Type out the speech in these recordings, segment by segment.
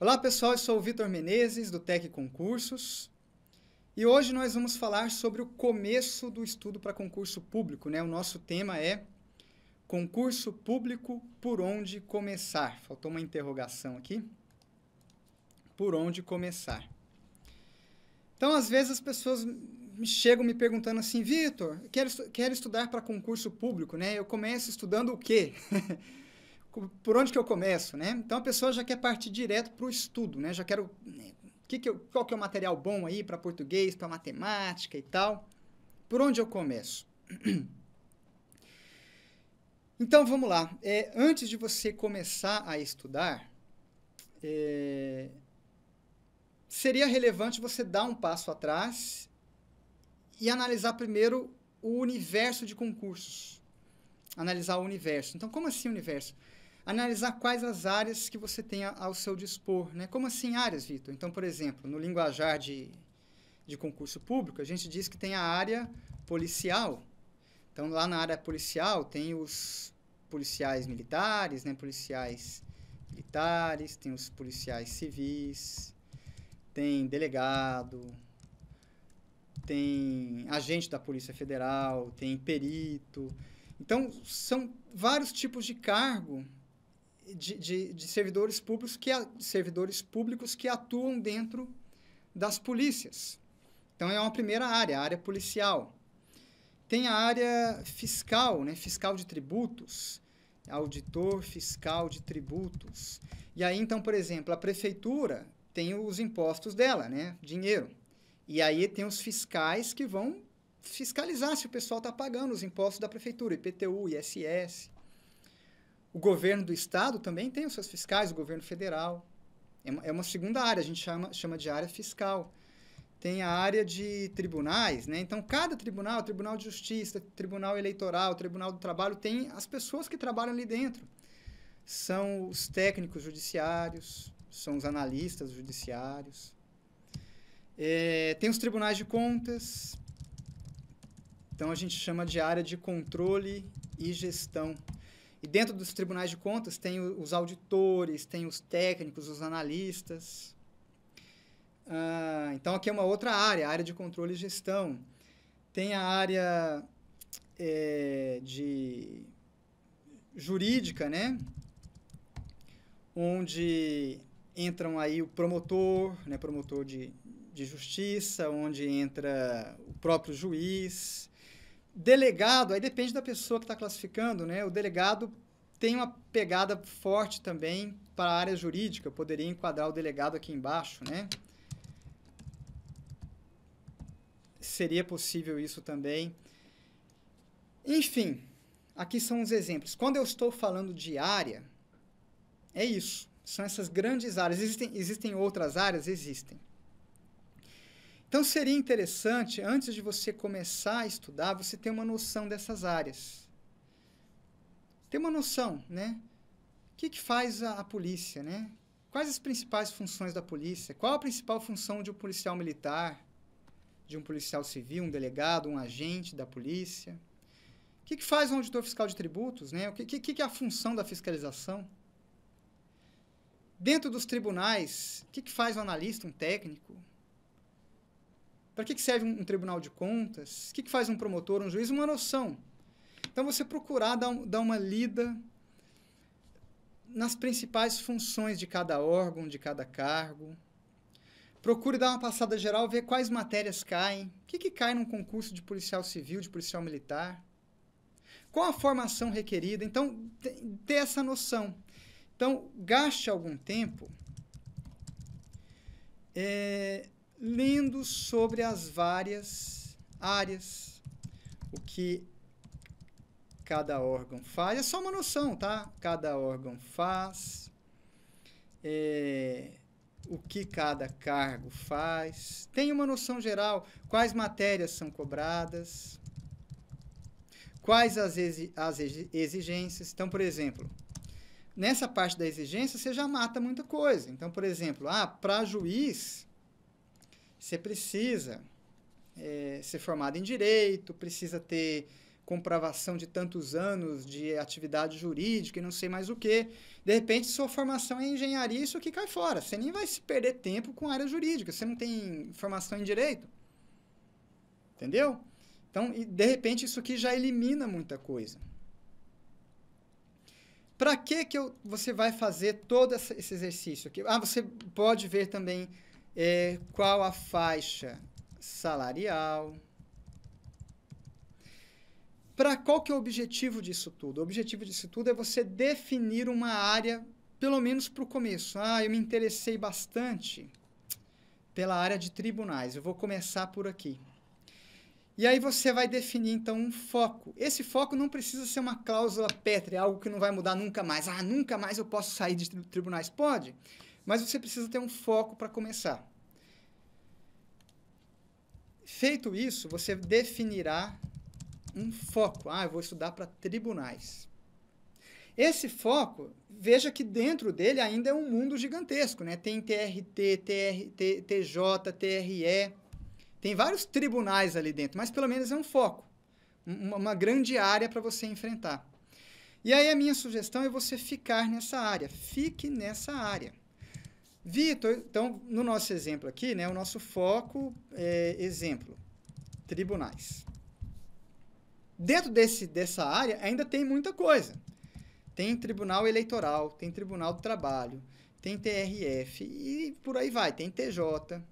Olá pessoal, eu sou o Vitor Menezes do Tec Concursos e hoje nós vamos falar sobre o começo do estudo para concurso público. Né? O nosso tema é Concurso Público por onde começar? Faltou uma interrogação aqui. Por onde começar? Então, às vezes, as pessoas chegam me perguntando assim, Vitor, quero, quero estudar para concurso público, né? Eu começo estudando o quê? Por onde que eu começo, né? Então, a pessoa já quer partir direto para o estudo, né? Já quero... Né, que que eu, qual que é o material bom aí para português, para matemática e tal? Por onde eu começo? Então vamos lá. É, antes de você começar a estudar, é, seria relevante você dar um passo atrás e analisar primeiro o universo de concursos. Analisar o universo. Então, como assim universo? Analisar quais as áreas que você tem ao seu dispor. Né? Como assim áreas, Vitor? Então, por exemplo, no linguajar de, de concurso público, a gente diz que tem a área policial. Então, lá na área policial, tem os policiais militares, né? policiais militares, tem os policiais civis, tem delegado, tem agente da Polícia Federal, tem perito. Então, são vários tipos de cargo de, de, de servidores públicos que servidores públicos que atuam dentro das polícias. Então é uma primeira área, a área policial. Tem a área fiscal, né? fiscal de tributos, auditor fiscal de tributos. E aí, então, por exemplo, a prefeitura tem os impostos dela, né? Dinheiro. E aí tem os fiscais que vão fiscalizar se o pessoal está pagando os impostos da prefeitura, IPTU, ISS. O governo do estado também tem os seus fiscais, o governo federal. É, é uma, segunda área, a gente chama, chama de área fiscal. Tem a área de tribunais, né? Então, cada tribunal, tribunal de justiça, tribunal eleitoral, tribunal do trabalho, tem as pessoas que trabalham ali dentro. São os técnicos judiciários, são os analistas judiciários. É, tem os tribunais de contas, então a gente chama de área de controle e gestão. E dentro dos tribunais de contas tem os auditores, tem os técnicos, os analistas. Ah, então aqui é uma outra área, a área de controle e gestão. Tem a área é, de jurídica, né? Onde entram aí o promotor, né, promotor de, de justiça, onde entra o próprio juiz. Delegado, aí depende da pessoa que está classificando, né? O delegado tem uma pegada forte também para a área jurídica. Eu poderia enquadrar o delegado aqui embaixo, né? Seria possível isso também. Enfim, aqui são os exemplos. Quando eu estou falando de área, é isso. São essas grandes áreas. Existem, existem outras áreas? Existem. Então seria interessante, antes de você começar a estudar, você ter uma noção dessas áreas. Ter uma noção, né? O que, que faz a, a polícia, né? Quais as principais funções da polícia? Qual a principal função de um policial militar, de um policial civil, um delegado, um agente da polícia? O que, que faz um auditor fiscal de tributos? Né? O que, que, que é a função da fiscalização? Dentro dos tribunais, o que, que faz um analista, um técnico? Para que, que serve um, um, tribunal de contas? O que, que faz um promotor, um juiz? Uma noção. Então, você procurar dar, dar uma lida nas principais funções de cada órgão, de cada cargo. Procure dar uma passada geral, ver quais matérias caem. O que, que cai num concurso de policial civil, de policial militar? Qual a formação requerida? Então, ter essa noção. Então, gaste algum tempo é, lendo sobre as várias áreas, o que cada órgão faz. É só uma noção, tá? Cada órgão faz, é, o que cada cargo faz. Tem uma noção geral, quais matérias são cobradas, quais as, exi as exigências. Então, por exemplo, nessa parte da exigência, você já mata muita coisa. Então, por exemplo, ah, para juiz, você precisa é, ser formado em direito, precisa ter comprovação de tantos anos de atividade jurídica e não sei mais o que. De repente, sua formação em engenharia, isso aqui cai fora. Você nem vai se perder tempo com área jurídica. Você não tem formação em direito. Entendeu? Então, de repente, isso aqui já elimina muita coisa. Para que que eu, você vai fazer todo esse exercício aqui? Ah, você pode ver também é, qual a faixa salarial. Para qual que é o objetivo disso tudo? O objetivo disso tudo é você definir uma área, pelo menos para o começo. Ah, eu me interessei bastante pela área de tribunais. Eu vou começar por aqui. E aí você vai definir então um foco. Esse foco não precisa ser uma cláusula pétrea, algo que não vai mudar nunca mais. Ah, nunca mais eu posso sair de tribunais. Pode, mas você precisa ter um foco para começar. Feito isso, você definirá um foco. Ah, eu vou estudar para tribunais. Esse foco, veja que dentro dele ainda é um mundo gigantesco, né? Tem TRT, TR, TJ, TRE. Tem vários tribunais ali dentro, mas pelo menos é um foco, uma, uma grande área para você enfrentar. E aí a minha sugestão é você ficar nessa área, fique nessa área. Vitor, então, no nosso exemplo aqui, né, o nosso foco é exemplo, tribunais. Dentro desse, dessa área ainda tem muita coisa. Tem tribunal eleitoral, tem tribunal do trabalho, tem TRF e por aí vai, tem TJ,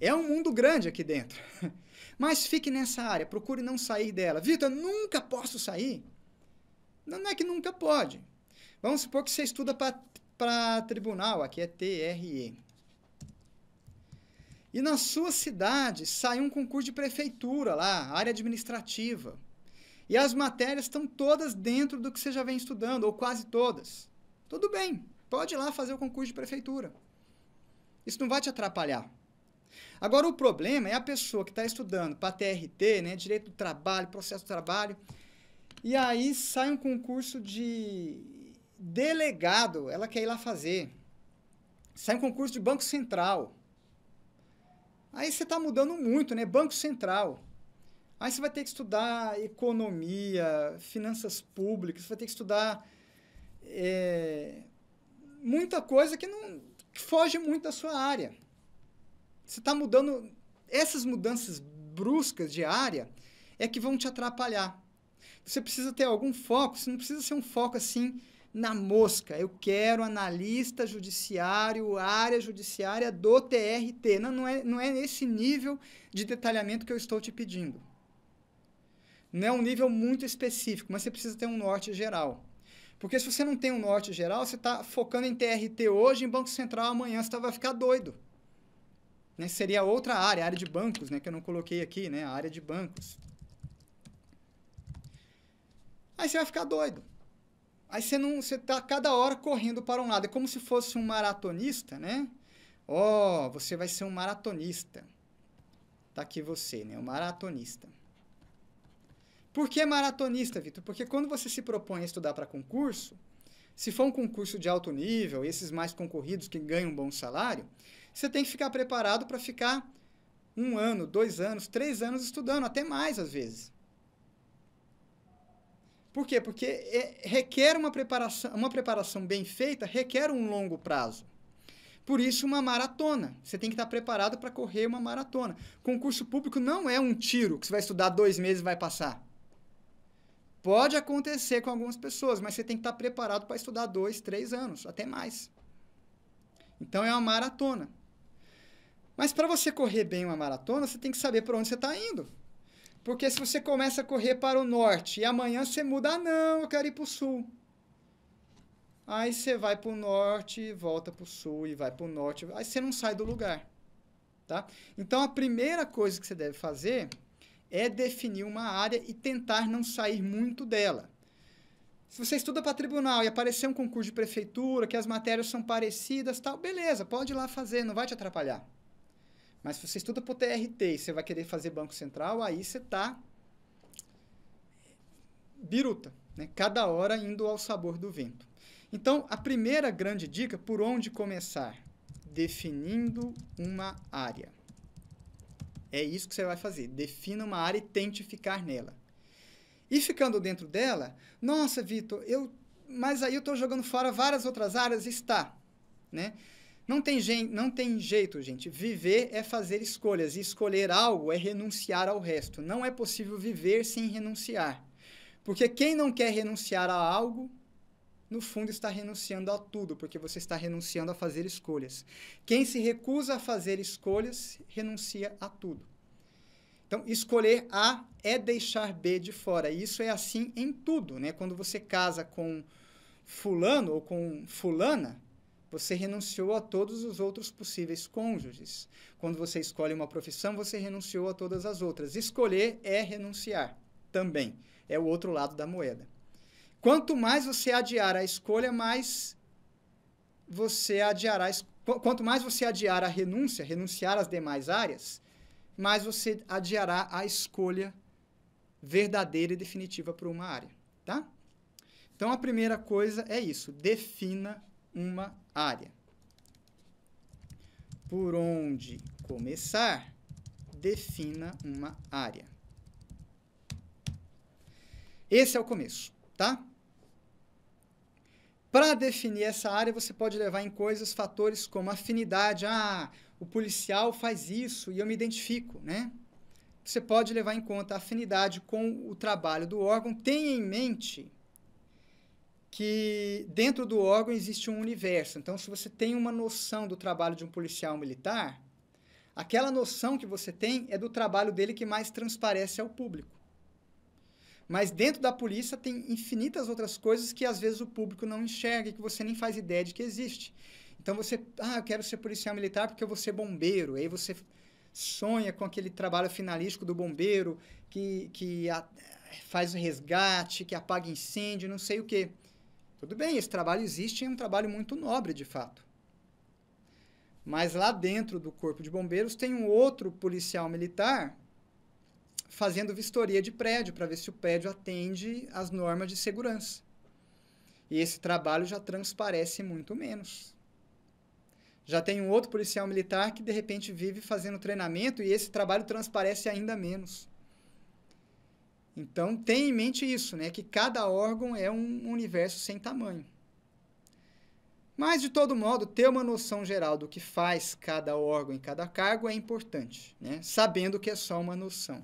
é um mundo grande aqui dentro. Mas fique nessa área, procure não sair dela. Vitor, nunca posso sair? Não, é que nunca pode. Vamos supor que você estuda para tribunal, aqui é TRE. E na sua cidade sai um concurso de prefeitura lá, área administrativa. E as matérias estão todas dentro do que você já vem estudando, ou quase todas. Tudo bem, pode ir lá fazer o concurso de prefeitura. Isso não vai te atrapalhar. Agora, o problema é a pessoa que está estudando para TRT, né, direito do trabalho, processo do trabalho, e aí sai um concurso de delegado, ela quer ir lá fazer. Sai um concurso de Banco Central. Aí você está mudando muito, né? Banco Central. Aí você vai ter que estudar economia, finanças públicas, você vai ter que estudar é, muita coisa que não que foge muito da sua área. Você está mudando. Essas mudanças bruscas de área é que vão te atrapalhar. Você precisa ter algum foco, você não precisa ser um foco assim na mosca. Eu quero analista judiciário, área judiciária do TRT. Não, não, é, não é esse nível de detalhamento que eu estou te pedindo. Não é um nível muito específico, mas você precisa ter um norte geral. Porque se você não tem um norte geral, você está focando em TRT hoje, em Banco Central amanhã, você tá, vai ficar doido né, seria outra área, a área de bancos, né, que eu não coloquei aqui, né, a área de bancos. Aí você vai ficar doido. Aí você não, você tá cada hora correndo para um lado, é como se fosse um maratonista, né? Ó, oh, você vai ser um maratonista. Tá aqui você, né, o um maratonista. Por que maratonista, Vitor? Porque quando você se propõe a estudar para concurso, se for um concurso de alto nível, esses mais concorridos que ganham um bom salário, você tem que ficar preparado para ficar um ano, dois anos, três anos estudando, até mais às vezes. Por quê? Porque é, requer uma preparação, uma preparação bem feita requer um longo prazo. Por isso, uma maratona. Você tem que estar preparado para correr uma maratona. Concurso público não é um tiro que você vai estudar dois meses e vai passar. Pode acontecer com algumas pessoas, mas você tem que estar preparado para estudar dois, três anos, até mais. Então, é uma maratona. Mas para você correr bem uma maratona, você tem que saber para onde você está indo. Porque se você começa a correr para o norte e amanhã você muda, ah, não, eu quero ir para o sul. Aí você vai para o norte, volta para o sul e vai para o norte. Aí você não sai do lugar. Tá? Então a primeira coisa que você deve fazer é definir uma área e tentar não sair muito dela. Se você estuda para tribunal e aparecer um concurso de prefeitura, que as matérias são parecidas, tal, beleza, pode ir lá fazer, não vai te atrapalhar. Mas se você estuda para o TRT e você vai querer fazer Banco Central, aí você está biruta, né? cada hora indo ao sabor do vento. Então, a primeira grande dica, por onde começar? Definindo uma área. É isso que você vai fazer. Defina uma área e tente ficar nela. E ficando dentro dela, nossa, Vitor, eu, mas aí eu estou jogando fora várias outras áreas, está, né? Não tem, gente, não tem jeito, gente. Viver é fazer escolhas. E escolher algo é renunciar ao resto. Não é possível viver sem renunciar. Porque quem não quer renunciar a algo, no fundo está renunciando a tudo, porque você está renunciando a fazer escolhas. Quem se recusa a fazer escolhas, renuncia a tudo. Então, escolher A é deixar B de fora. E isso é assim em tudo, né? Quando você casa com fulano ou com fulana, você renunciou a todos os outros possíveis cônjuges. Quando você escolhe uma profissão, você renunciou a todas as outras. Escolher é renunciar também. É o outro lado da moeda. Quanto mais você adiar a escolha, mais você adiará quanto mais você adiar a renúncia, renunciar às demais áreas, mais você adiará a escolha verdadeira e definitiva para uma área, tá? Então a primeira coisa é isso, defina uma área. Por onde começar, defina uma área. Esse é o começo, tá? Para definir essa área, você pode levar em coisas, fatores como afinidade. Ah, o policial faz isso e eu me identifico, né? Você pode levar em conta a afinidade com o trabalho do órgão. Tenha em mente que dentro do órgão existe um universo. Então, se você tem uma noção do trabalho de um policial militar, aquela noção que você tem é do trabalho dele que mais transparece ao público. Mas dentro da polícia tem infinitas outras coisas que às vezes o público não enxerga e que você nem faz ideia de que existe. Então você, ah, eu quero ser policial militar porque eu vou ser bombeiro. Aí você sonha com aquele trabalho finalístico do bombeiro que, que a, faz o resgate, que apaga incêndio, não sei o quê. Tudo bem, esse trabalho existe, e é um trabalho muito nobre, de fato. Mas lá dentro do Corpo de Bombeiros tem um outro policial militar fazendo vistoria de prédio para ver se o prédio atende às normas de segurança. E esse trabalho já transparece muito menos. Já tem um outro policial militar que de repente vive fazendo treinamento e esse trabalho transparece ainda menos. Então, tenha em mente isso, né? Que cada órgão é um universo sem tamanho. Mas, de todo modo, ter uma noção geral do que faz cada órgão e cada cargo é importante, né? sabendo que é só uma noção.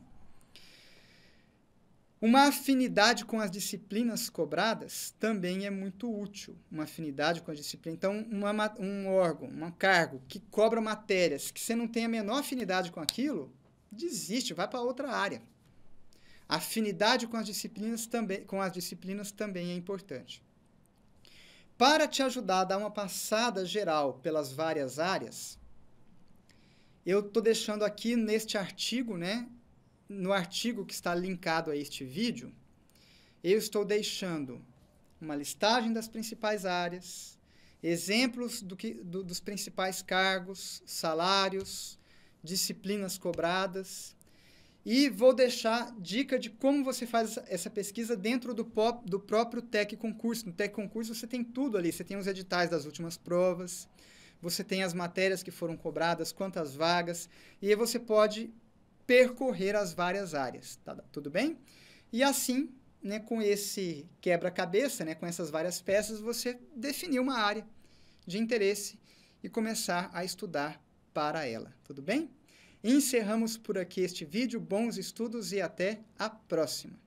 Uma afinidade com as disciplinas cobradas também é muito útil. Uma afinidade com a disciplina. Então, uma, um órgão, um cargo que cobra matérias que você não tem a menor afinidade com aquilo, desiste, vai para outra área afinidade com as disciplinas também, com as disciplinas também é importante. Para te ajudar a dar uma passada geral pelas várias áreas, eu estou deixando aqui neste artigo, né? No artigo que está linkado a este vídeo, eu estou deixando uma listagem das principais áreas, exemplos do que, do, dos principais cargos, salários, disciplinas cobradas e vou deixar dica de como você faz essa pesquisa dentro do, pop, do próprio Tec Concurso. No Tec Concurso você tem tudo ali, você tem os editais das últimas provas, você tem as matérias que foram cobradas, quantas vagas, e aí você pode percorrer as várias áreas, tá, tudo bem? E assim, né, com esse quebra-cabeça, né, com essas várias peças, você definir uma área de interesse e começar a estudar para ela, tudo bem? Encerramos por aqui este vídeo. Bons estudos e até a próxima!